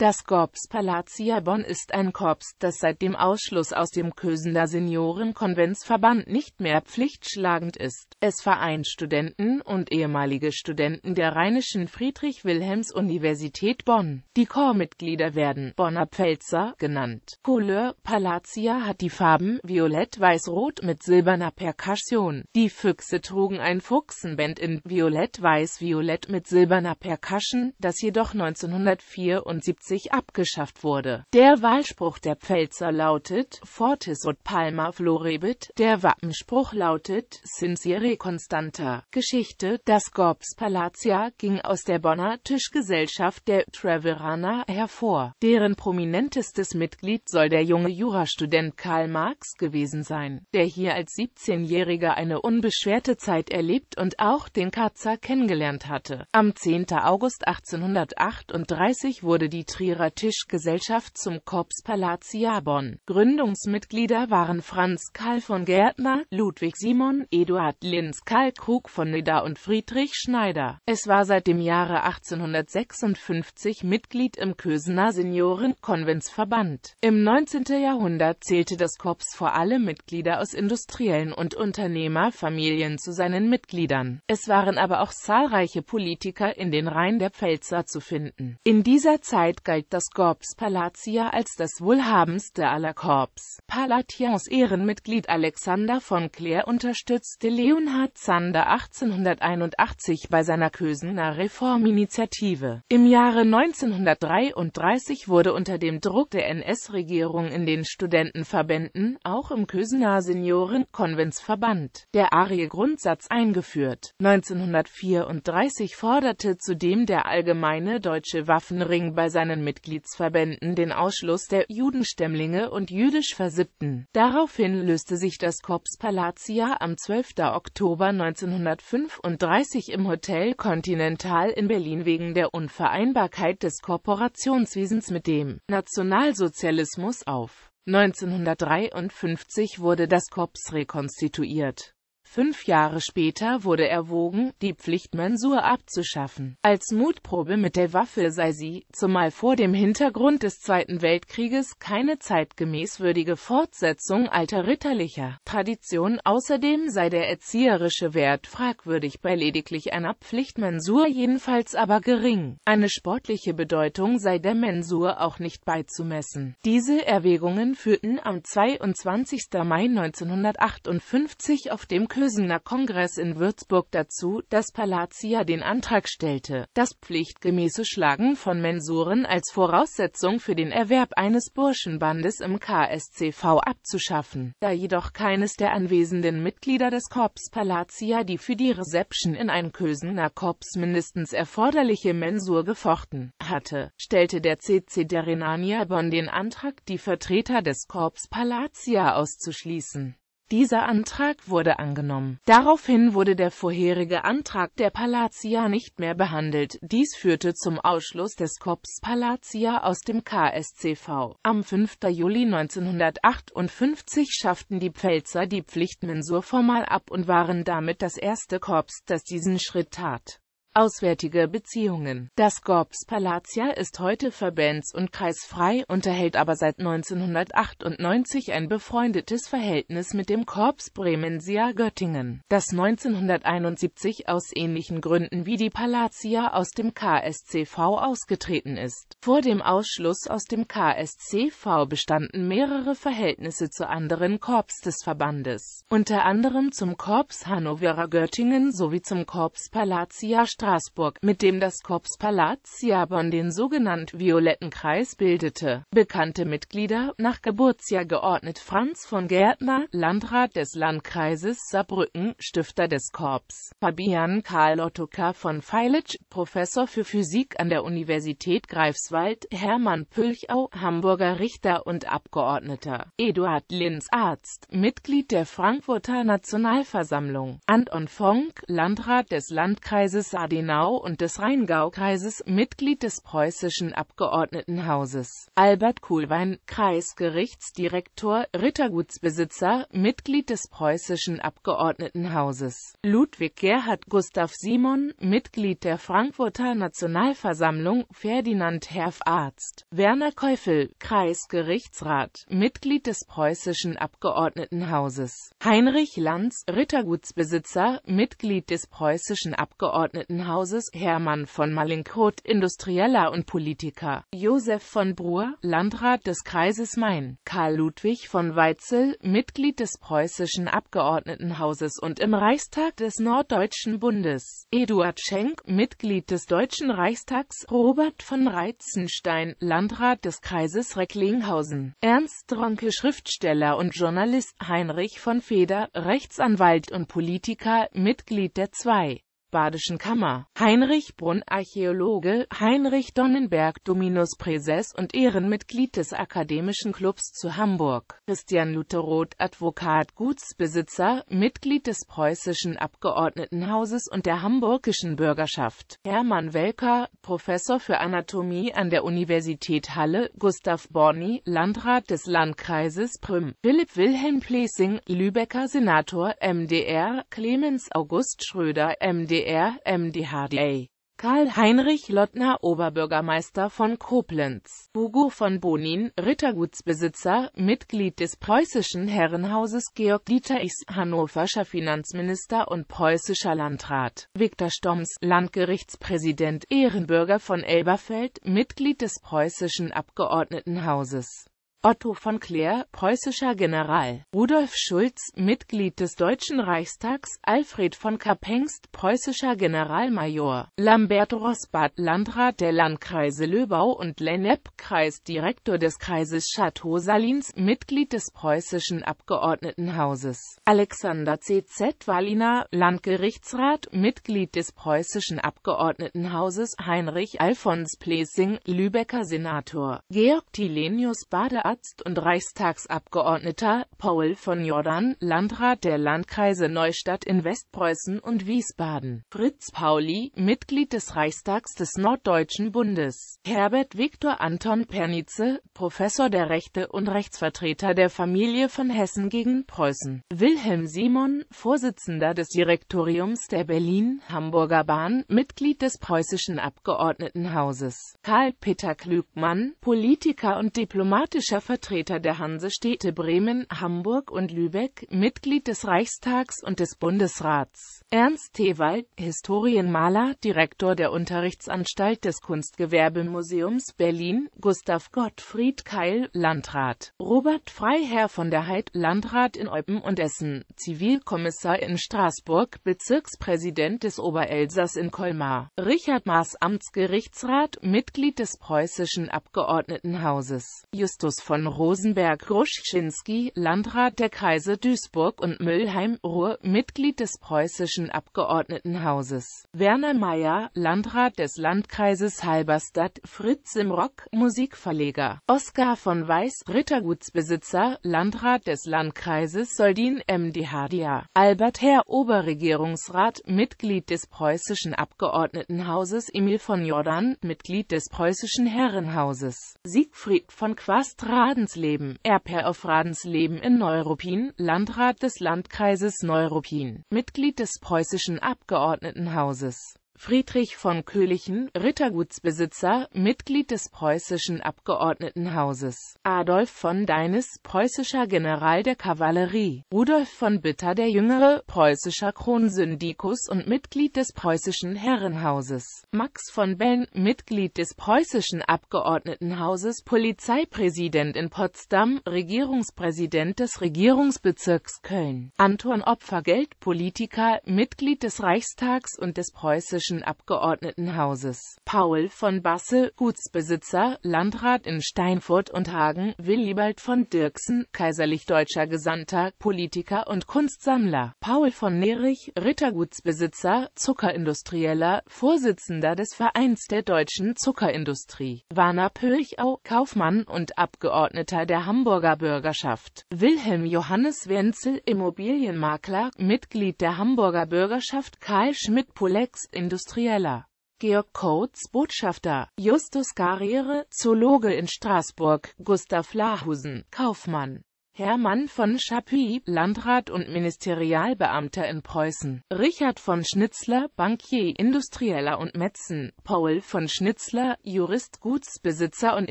Das Corps Palatia Bonn ist ein Korps, das seit dem Ausschluss aus dem Kösener Seniorenkonventsverband nicht mehr pflichtschlagend ist. Es vereint Studenten und ehemalige Studenten der Rheinischen Friedrich-Wilhelms-Universität Bonn. Die Chormitglieder werden Bonner Pfälzer genannt. Couleur Palatia hat die Farben Violett-Weiß-Rot mit silberner Perkussion. Die Füchse trugen ein Fuchsenband in Violett-Weiß-Violett mit silberner Percussion, das jedoch 1974 1980 abgeschafft wurde. Der Wahlspruch der Pfälzer lautet Fortis und Palma florebit, der Wappenspruch lautet Sincere Constanta. Geschichte Das Corps Palatia ging aus der Bonner Tischgesellschaft der Treveraner hervor. Deren prominentestes Mitglied soll der junge Jurastudent Karl Marx gewesen sein, der hier als 17-Jähriger eine unbeschwerte Zeit erlebt und auch den Katzer kennengelernt hatte. Am 10. August 1838 wurde die Trierer Tischgesellschaft zum Corps Palatia Bonn. Gründungsmitglieder waren Franz Karl von Gärtner, Ludwig Simon, Eduard Linz, Karl Krug von Nidda und Friedrich Schneider. Es war seit dem Jahre 1856 Mitglied im Kösener Seniorenkonventsverband. Im 19. Jahrhundert zählte das Korps vor allem Mitglieder aus industriellen und Unternehmerfamilien zu seinen Mitgliedern. Es waren aber auch zahlreiche Politiker in den Reihen der Pfälzer zu finden. In dieser Zeit galt das Corps Palatia als das wohlhabendste aller Corps. Palatians Ehrenmitglied Alexander von Clare unterstützte Leonhard Zander 1881 bei seiner Kösener Reforminitiative. Im Jahre 1933 wurde unter dem Druck der NS-Regierung in den Studentenverbänden, auch im Kösener Seniorenkonventsverband, der Arie-Grundsatz eingeführt. 1934 forderte zudem der Allgemeine Deutsche Waffenring bei seinen anderen Mitgliedsverbänden den Ausschluss der Judenstämmlinge und jüdisch Versippten. Daraufhin löste sich das Corps Palatia am 12. Oktober 1935 im Hotel Continental in Berlin wegen der Unvereinbarkeit des Korporationswesens mit dem Nationalsozialismus auf. 1953 wurde das Korps rekonstituiert Fünf Jahre später wurde erwogen, die Pflichtmensur abzuschaffen. Als Mutprobe mit der Waffe sei sie, zumal vor dem Hintergrund des Zweiten Weltkrieges, keine zeitgemäß würdige Fortsetzung alter ritterlicher Tradition. Außerdem sei der erzieherische Wert fragwürdig bei lediglich einer Pflichtmensur, jedenfalls aber gering. Eine sportliche Bedeutung sei der Mensur auch nicht beizumessen. Diese Erwägungen führten am 22. Mai 1958 auf dem Plösener Kongress in Würzburg dazu, dass Palazia den Antrag stellte, das pflichtgemäße Schlagen von Mensuren als Voraussetzung für den Erwerb eines Burschenbandes im KSCV abzuschaffen, da jedoch keines der anwesenden Mitglieder des Korps Palazia die für die Reception in ein Kösener Korps mindestens erforderliche Mensur gefochten hatte, stellte der CC der Renania Bonn den Antrag, die Vertreter des Korps Palazia auszuschließen. Dieser Antrag wurde angenommen. Daraufhin wurde der vorherige Antrag der Palatia nicht mehr behandelt. Dies führte zum Ausschluss des Korps Palatia aus dem KSCV. Am 5. Juli 1958 schafften die Pfälzer die Pflichtmensur formal ab und waren damit das erste Korps, das diesen Schritt tat Auswärtige Beziehungen Das Corps Palatia ist heute verbands- und kreisfrei, unterhält aber seit 1998 ein befreundetes Verhältnis mit dem Corps Bremensia Göttingen, das 1971 aus ähnlichen Gründen wie die Palatia aus dem KSCV ausgetreten ist. Vor dem Ausschluss aus dem KSCV bestanden mehrere Verhältnisse zu anderen Corps des Verbandes, unter anderem zum Corps Hannovera Göttingen sowie zum Corps Palatia Straßburg, mit dem das Corps Palatiabon den sogenannten Violetten Kreis bildete. Bekannte Mitglieder, nach Geburtsjahr geordnet Franz von Gärtner, Landrat des Landkreises Saarbrücken, Stifter des Korps, Fabian Karl Ottokar von Feilitsch, Professor für Physik an der Universität Greifswald, Hermann Pülchau, Hamburger Richter und Abgeordneter, Eduard Linz, Arzt, Mitglied der Frankfurter Nationalversammlung, Anton Fonk, Landrat des Landkreises Saarbrücken, Adenau und des Rheingau-Kreises, Mitglied des preußischen Abgeordnetenhauses, Albert Kuhlwein, Kreisgerichtsdirektor, Rittergutsbesitzer, Mitglied des preußischen Abgeordnetenhauses, Ludwig Gerhard Gustav Simon, Mitglied der Frankfurter Nationalversammlung, Ferdinand Herf Arzt, Werner Keufel, Kreisgerichtsrat, Mitglied des preußischen Abgeordnetenhauses. Heinrich Lanz, Rittergutsbesitzer, Mitglied des preußischen Abgeordnetenhauses Hauses Hermann von Malinkroth, Industrieller und Politiker, Josef von Bruhr, Landrat des Kreises Main, Karl Ludwig von Weitzel, Mitglied des preußischen Abgeordnetenhauses und im Reichstag des Norddeutschen Bundes, Eduard Schenk, Mitglied des Deutschen Reichstags, Robert von Reitzenstein, Landrat des Kreises Recklinghausen, Ernst Ronke, Schriftsteller und Journalist, Heinrich von Feder, Rechtsanwalt und Politiker, Mitglied der zwei Badischen Kammer. Heinrich Brunn, Archäologe, Heinrich Donnenberg, Dominus Präses und Ehrenmitglied des Akademischen Clubs zu Hamburg. Christian Lutheroth, Advokat, Gutsbesitzer, Mitglied des Preußischen Abgeordnetenhauses und der Hamburgischen Bürgerschaft. Hermann Welker, Professor für Anatomie an der Universität Halle, Gustav Borny, Landrat des Landkreises Prüm. Philipp Wilhelm Plessing, Lübecker Senator, MDR, Clemens August Schröder, MDR. BR MdHDA. Karl-Heinrich Lottner Oberbürgermeister von Koblenz, Hugo von Bonin, Rittergutsbesitzer, Mitglied des preußischen Herrenhauses Georg Dieter Ichs, hannoverscher Finanzminister und preußischer Landrat, Viktor Stoms, Landgerichtspräsident, Ehrenbürger von Elberfeld, Mitglied des preußischen Abgeordnetenhauses. Otto von Kleer, preußischer General, Rudolf Schulz, Mitglied des Deutschen Reichstags, Alfred von Kapengst, preußischer Generalmajor, Lambert Rosbart, Landrat der Landkreise Löbau und Lennep, Kreisdirektor des Kreises Chateau salins Mitglied des preußischen Abgeordnetenhauses, Alexander C. Z. Walliner, Landgerichtsrat, Mitglied des preußischen Abgeordnetenhauses, Heinrich Alfons Plesing, Lübecker Senator, Georg Tilenius Bader Chefarzt und Reichstagsabgeordneter, Paul von Jordan, Landrat der Landkreise Neustadt in Westpreußen und Wiesbaden, Fritz Pauli, Mitglied des Reichstags des Norddeutschen Bundes, Herbert Viktor Anton Pernice, Professor der Rechte und Rechtsvertreter der Familie von Hessen gegen Preußen, Wilhelm Simon, Vorsitzender des Direktoriums der Berlin-Hamburger Bahn, Mitglied des preußischen Abgeordnetenhauses, Karl Peter Klügmann, Politiker und diplomatischer war Vertreter der Hansestädte Bremen, Hamburg und Lübeck, Mitglied des Reichstags und des Bundesrats. Ernst Tewald, Historienmaler, Direktor der Unterrichtsanstalt des Kunstgewerbemuseums Berlin, Gustav Gottfried Keil, Landrat, Robert Freiherr von der Heid, Landrat in Eupen und Essen, Zivilkommissar in Straßburg, Bezirkspräsident des Oberelsass in Colmar, Richard Maas Amtsgerichtsrat, Mitglied des preußischen Abgeordnetenhauses, Justus von Rosenberg-Ruschinski, Landrat der Kreise Duisburg und Mülheim, Ruhr, Mitglied des preußischen Abgeordnetenhauses, Werner Mayer, Landrat des Landkreises Halberstadt, Fritz Simrock, Musikverleger, Oskar von Weiß, Rittergutsbesitzer, Landrat des Landkreises Soldin MDHDA, Albert Herr, Oberregierungsrat, Mitglied des preußischen Abgeordnetenhauses Emil von Jordan, Mitglied des preußischen Herrenhauses, Siegfried von Quastra, Radensleben, RPF Radensleben in Neuruppin, Landrat des Landkreises Neuruppin, Mitglied des Preußischen Abgeordnetenhauses Friedrich von Kölichen, Rittergutsbesitzer, Mitglied des preußischen Abgeordnetenhauses, Adolf von Deines, preußischer General der Kavallerie, Rudolf von Bitter der Jüngere, preußischer Kronsyndikus und Mitglied des preußischen Herrenhauses, Max von Belln, Mitglied des preußischen Abgeordnetenhauses, Polizeipräsident in Potsdam, Regierungspräsident des Regierungsbezirks Köln, Anton Opfergeld, Politiker, Mitglied des Reichstags und des preußischen deutschen Abgeordnetenhauses. Paul von Basse, Gutsbesitzer, Landrat in Steinfurt und Hagen, Willibald von Dirksen, kaiserlich deutscher Gesandter, Politiker und Kunstsammler. Paul von Nerich, Rittergutsbesitzer, Zuckerindustrieller, Vorsitzender des Vereins der deutschen Zuckerindustrie. Warner Pöchau, Kaufmann und Abgeordneter der Hamburger Bürgerschaft. Wilhelm Johannes Wenzel, Immobilienmakler, Mitglied der Hamburger Bürgerschaft Karl Schmidt-Pulex, Industrie Industrieller. Georg Coates Botschafter, Justus Karriere, Zoologe in Straßburg, Gustav Lahusen, Kaufmann, Hermann von Chapuis, Landrat und Ministerialbeamter in Preußen, Richard von Schnitzler, Bankier, Industrieller und Metzen, Paul von Schnitzler, Jurist, Gutsbesitzer und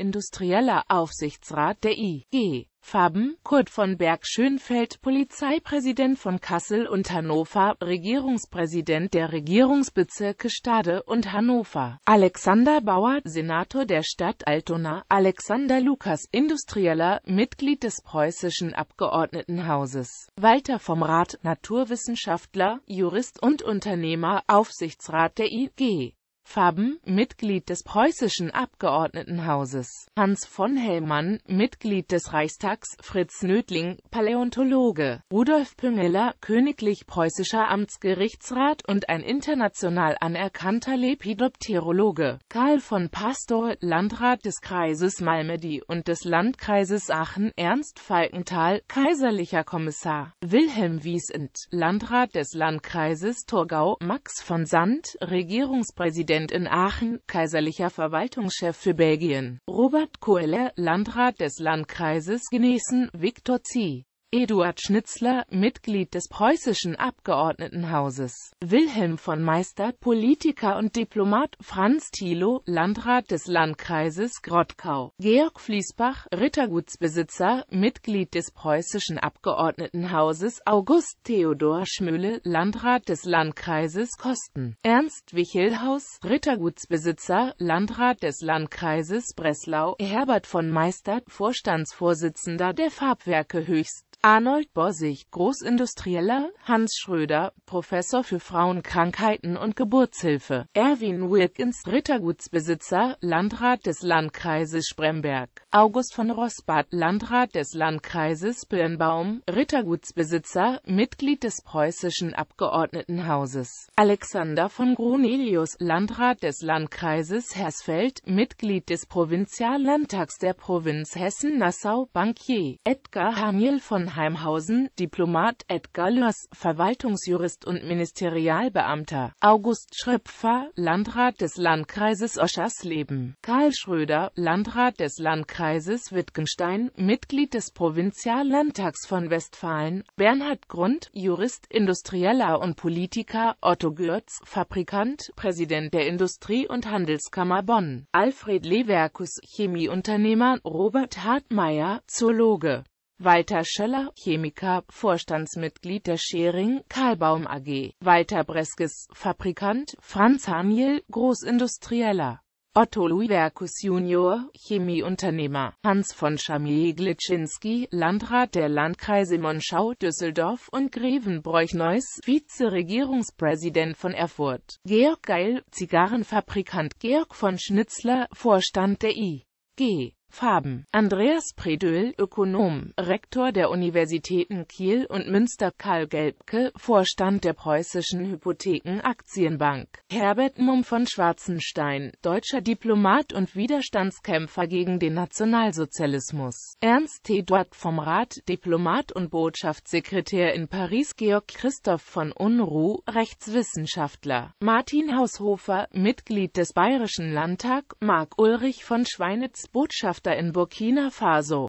Industrieller, Aufsichtsrat der IG. Faben, Kurt von Berg-Schönfeld, Polizeipräsident von Kassel und Hannover, Regierungspräsident der Regierungsbezirke Stade und Hannover, Alexander Bauer, Senator der Stadt Altona, Alexander Lukas, Industrieller, Mitglied des preußischen Abgeordnetenhauses, Walter vom Rat, Naturwissenschaftler, Jurist und Unternehmer, Aufsichtsrat der IG Faben, Mitglied des preußischen Abgeordnetenhauses, Hans von Hellmann, Mitglied des Reichstags, Fritz Nödling, Paläontologe, Rudolf Püngeler, königlich-preußischer Amtsgerichtsrat und ein international anerkannter Lepidopterologe, Karl von Pastor, Landrat des Kreises Malmedy und des Landkreises Aachen, Ernst Falkenthal, kaiserlicher Kommissar, Wilhelm Wiesent, Landrat des Landkreises Thurgau, Max von Sand, Regierungspräsident Präsident in Aachen, kaiserlicher Verwaltungschef für Belgien, Robert Koeller, Landrat des Landkreises Genießen, Viktor Zie. Eduard Schnitzler, Mitglied des preußischen Abgeordnetenhauses, Wilhelm von Meister, Politiker und Diplomat, Franz Thilo, Landrat des Landkreises Grottkau, Georg Fließbach, Rittergutsbesitzer, Mitglied des preußischen Abgeordnetenhauses, August Theodor Schmöhle, Landrat des Landkreises Kosten, Ernst Wichelhaus, Rittergutsbesitzer, Landrat des Landkreises Breslau, Herbert von Meister, Vorstandsvorsitzender der Farbwerke Höchst, Arnold Bossig, Großindustrieller, Hans Schröder, Professor für Frauenkrankheiten und Geburtshilfe, Erwin Wilkins, Rittergutsbesitzer, Landrat des Landkreises Spremberg, August von Rossbart, Landrat des Landkreises Birnbaum, Rittergutsbesitzer, Mitglied des preußischen Abgeordnetenhauses, Alexander von Grunelius, Landrat des Landkreises Hersfeld, Mitglied des Provinziallandtags der Provinz Hessen-Nassau, Bankier, Edgar Hamiel von Heimhausen, Diplomat Edgar Löss, Verwaltungsjurist und Ministerialbeamter, August Schröpfer, Landrat des Landkreises Oschersleben, Karl Schröder, Landrat des Landkreises Wittgenstein, Mitglied des Provinziallandtags von Westfalen, Bernhard Grund, Jurist, Industrieller und Politiker, Otto Görz, Fabrikant, Präsident der Industrie- und Handelskammer Bonn, Alfred Leverkus, Chemieunternehmer, Robert Hartmeier, Zoologe Walter Schöller, Chemiker, Vorstandsmitglied der Schering Karlbaum AG, Walter Breskes, Fabrikant, Franz Haniel, Großindustrieller, Otto Luiverkus Junior, Chemieunternehmer, Hans von Chamier-Glitschinski, Landrat der Landkreise Monschau, Düsseldorf und Grevenbroich-Neuss, Vizeregierungspräsident von Erfurt, Georg Geil, Zigarrenfabrikant Georg von Schnitzler, Vorstand der I. G. Farben. Andreas Predöhl, Ökonom, Rektor der Universitäten Kiel und Münster, Karl Gelbke, Vorstand der Preußischen Hypothekenaktienbank. Herbert Mumm von Schwarzenstein, deutscher Diplomat und Widerstandskämpfer gegen den Nationalsozialismus, Ernst Eduard vom Rat, Diplomat und Botschaftssekretär in Paris, Georg Christoph von Unruh, Rechtswissenschaftler, Martin Haushofer, Mitglied des Bayerischen Landtag, Marc Ulrich von Schweinitz, Botschafter Botschafter in Burkina Faso